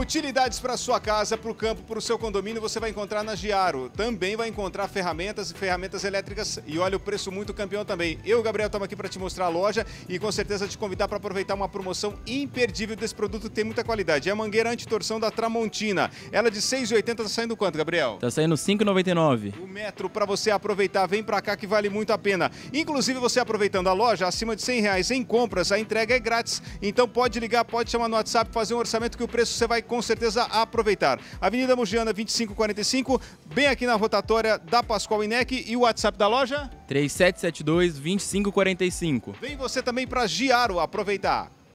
Utilidades para sua casa, para o campo, para o seu condomínio, você vai encontrar na Giaro. Também vai encontrar ferramentas e ferramentas elétricas. E olha o preço muito campeão também. Eu, Gabriel, estamos aqui para te mostrar a loja e com certeza te convidar para aproveitar uma promoção imperdível desse produto que tem muita qualidade. É a mangueira antitorção da Tramontina. Ela é de 6,80 está saindo quanto, Gabriel? Está saindo 5,99. O metro para você aproveitar. Vem para cá que vale muito a pena. Inclusive, você aproveitando a loja, acima de 100 reais em compras, a entrega é grátis. Então pode ligar, pode chamar no WhatsApp, fazer um orçamento que o preço você vai conseguir com certeza aproveitar. Avenida Mugiana 2545, bem aqui na rotatória da Pascoal Inec e o WhatsApp da loja? 3772-2545. Vem você também para Giaro aproveitar.